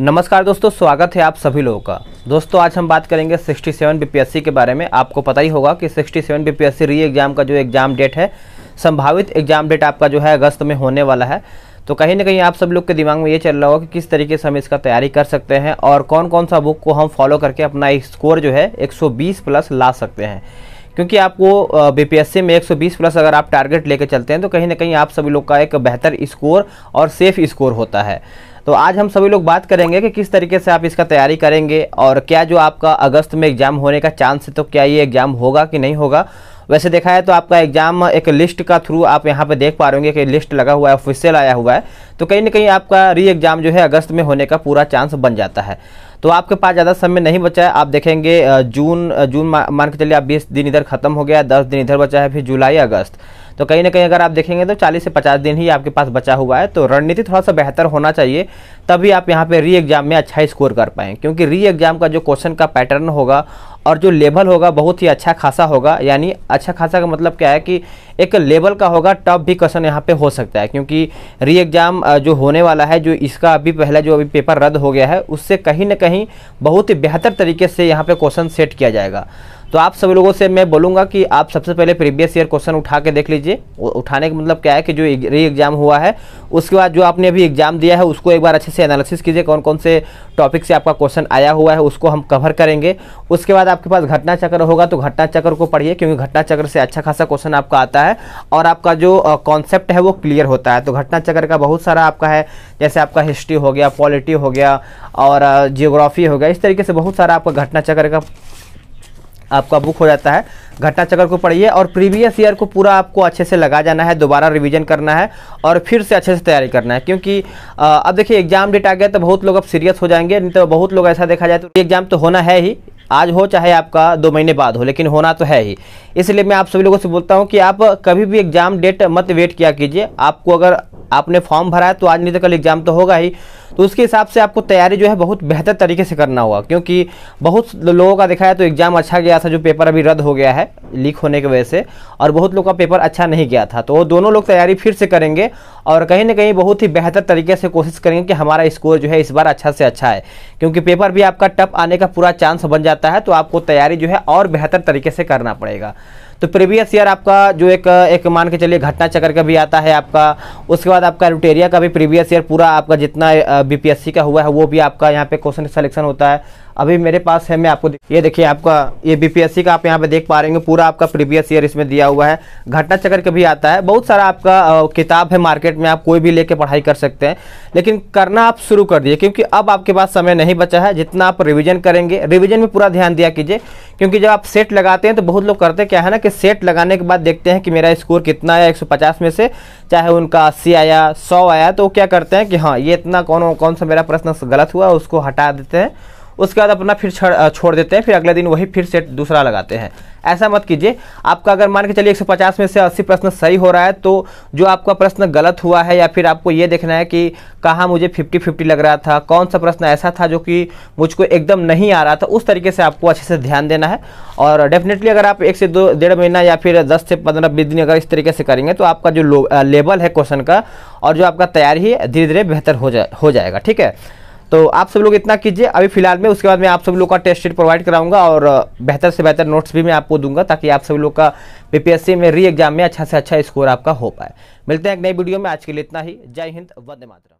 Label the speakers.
Speaker 1: नमस्कार दोस्तों स्वागत है आप सभी लोगों का दोस्तों आज हम बात करेंगे 67 बीपीएससी के बारे में आपको पता ही होगा कि 67 बीपीएससी री एग्ज़ाम का जो एग्ज़ाम डेट है संभावित एग्ज़ाम डेट आपका जो है अगस्त में होने वाला है तो कहीं ना कहीं आप सब लोग के दिमाग में ये चल रहा होगा कि किस तरीके से हम इसका तैयारी कर सकते हैं और कौन कौन सा बुक को हम फॉलो करके अपना स्कोर जो है एक प्लस ला सकते हैं क्योंकि आपको बीपीएससी में 120 प्लस अगर आप टारगेट लेकर चलते हैं तो कहीं ना कहीं आप सभी लोग का एक बेहतर स्कोर और सेफ स्कोर होता है तो आज हम सभी लोग बात करेंगे कि किस तरीके से आप इसका तैयारी करेंगे और क्या जो आपका अगस्त में एग्ज़ाम होने का चांस है तो क्या ये एग्ज़ाम होगा कि नहीं होगा वैसे देखा है तो आपका एग्ज़ाम एक लिस्ट का थ्रू आप यहाँ पे देख पा रहे होंगे कि लिस्ट लगा हुआ है ऑफिशियल आया हुआ है तो कहीं ना कहीं आपका री एग्ज़ाम जो है अगस्त में होने का पूरा चांस बन जाता है तो आपके पास ज़्यादा समय नहीं बचा है आप देखेंगे जून जून मान के चलिए आप बीस दिन इधर ख़त्म हो गया दस दिन इधर बचा है फिर जुलाई अगस्त तो कहीं ना कहीं अगर आप देखेंगे तो चालीस से पचास दिन ही आपके पास बचा हुआ है तो रणनीति थोड़ा सा बेहतर होना चाहिए तभी आप यहाँ पर री एग्ज़ाम में अच्छा स्कोर कर पाएँ क्योंकि री एग्ज़ाम का जो क्वेश्चन का पैटर्न होगा और जो लेवल होगा बहुत ही अच्छा खासा होगा यानी अच्छा खासा का मतलब क्या है कि एक लेवल का होगा टॉप भी क्वेश्चन यहाँ पे हो सकता है क्योंकि री एग्ज़ाम जो होने वाला है जो इसका अभी पहला जो अभी पेपर रद्द हो गया है उससे कहीं ना कहीं बहुत ही बेहतर तरीके से यहाँ पर क्वेश्चन सेट किया जाएगा तो आप सभी लोगों से मैं बोलूँगा कि आप सबसे पहले प्रीवियस ईयर क्वेश्चन उठा के देख लीजिए उठाने का मतलब क्या है कि जो री एग्ज़ाम हुआ है उसके बाद जो आपने अभी एग्ज़ाम दिया है उसको एक बार अच्छे से एनालिसिस कीजिए कौन कौन से टॉपिक से आपका क्वेश्चन आया हुआ है उसको हम कवर करेंगे उसके बाद आप आपके पास घटना चक्र होगा तो घटना चक्र को पढ़िए क्योंकि घटना चक्र से अच्छा खासा क्वेश्चन आपका आता है और आपका जो कॉन्सेप्ट है वो क्लियर होता है तो घटना चक्र का बहुत सारा आपका है जैसे आपका हिस्ट्री हो गया पॉलिटी हो गया और जियोग्राफी हो गया इस तरीके से बहुत सारा आपका घटना चक्र का आपका बुक हो जाता है घटना चक्र को पढ़िए और प्रीवियस ईयर को पूरा आपको अच्छे से लगा जाना है दोबारा रिवीजन करना है और फिर से अच्छे से तैयारी करना है क्योंकि अब देखिए एग्जाम डेट आ गया तो बहुत लोग अब सीरियस हो जाएंगे नहीं तो बहुत लोग ऐसा देखा जाए तो एग्जाम तो होना है ही आज हो चाहे आपका दो महीने बाद हो लेकिन होना तो है ही इसलिए मैं आप सभी लोगों से बोलता हूँ कि आप कभी भी एग्जाम डेट मत वेट किया कीजिए आपको अगर आपने फॉर्म भरा है तो आज नहीं तो कल एग्जाम तो होगा ही तो उसके हिसाब से आपको तैयारी जो है बहुत बेहतर तरीके से करना होगा क्योंकि बहुत लोगों का देखा है तो एग्ज़ाम अच्छा गया था जो पेपर अभी रद्द हो गया है लीक होने की वजह से और बहुत लोगों का पेपर अच्छा नहीं गया था तो वो दोनों लोग तैयारी फिर से करेंगे और कहीं ना कहीं बहुत ही बेहतर तरीके से कोशिश करेंगे कि हमारा स्कोर जो है इस बार अच्छा से अच्छा है क्योंकि पेपर भी आपका टप आने का पूरा चांस बन जाता है तो आपको तैयारी जो है और बेहतर तरीके से करना पड़ेगा तो प्रीवियस ईयर आपका जो एक एक मान के चलिए घटना चक्र का भी आता है आपका उसके बाद आपका रुटेरिया का भी प्रीवियस ईयर पूरा आपका जितना बीपीएससी का हुआ है वो भी आपका यहाँ पे क्वेश्चन सिलेक्शन होता है अभी मेरे पास है मैं आपको ये देखिए आपका ये बीपीएससी का आप यहाँ पे देख पा रहे हैं पूरा आपका प्रीवियस ईयर इसमें दिया हुआ है घटना चक्र कभी आता है बहुत सारा आपका किताब है मार्केट में आप कोई भी लेके पढ़ाई कर सकते हैं लेकिन करना आप शुरू कर दिए क्योंकि अब आपके पास समय नहीं बचा है जितना आप रिविजन करेंगे रिविजन में पूरा ध्यान दिया कीजिए क्योंकि जब आप सेट लगाते हैं तो बहुत लोग करते क्या है ना कि सेट लगाने के बाद देखते हैं कि मेरा स्कोर कितना आया एक में से चाहे उनका अस्सी आया सौ आया तो क्या करते हैं कि हाँ ये इतना कौन कौन सा मेरा प्रश्न गलत हुआ उसको हटा देते हैं उसके बाद अपना फिर छोड़ देते हैं फिर अगले दिन वही फिर सेट दूसरा लगाते हैं ऐसा मत कीजिए आपका अगर मान के चलिए 150 में से 80 प्रश्न सही हो रहा है तो जो आपका प्रश्न गलत हुआ है या फिर आपको ये देखना है कि कहाँ मुझे 50-50 लग रहा था कौन सा प्रश्न ऐसा था जो कि मुझको एकदम नहीं आ रहा था उस तरीके से आपको अच्छे से ध्यान देना है और डेफिनेटली अगर आप एक से दो डेढ़ महीना या फिर दस से पंद्रह बीस दिन अगर इस तरीके से करेंगे तो आपका जो लेवल है क्वेश्चन का और जो आपका तैयारी है धीरे धीरे बेहतर हो जा हो जाएगा ठीक है तो आप सब लोग इतना कीजिए अभी फिलहाल में उसके बाद मैं आप सब लोग का टेस्ट शीट प्रोवाइड कराऊंगा और बेहतर से बेहतर नोट्स भी मैं आपको दूंगा ताकि आप सब लोग का पीपीएससी में री एग्जाम में अच्छा से अच्छा स्कोर आपका हो पाए मिलते हैं एक नई वीडियो में आज के लिए इतना ही जय हिंद वंदे मातरम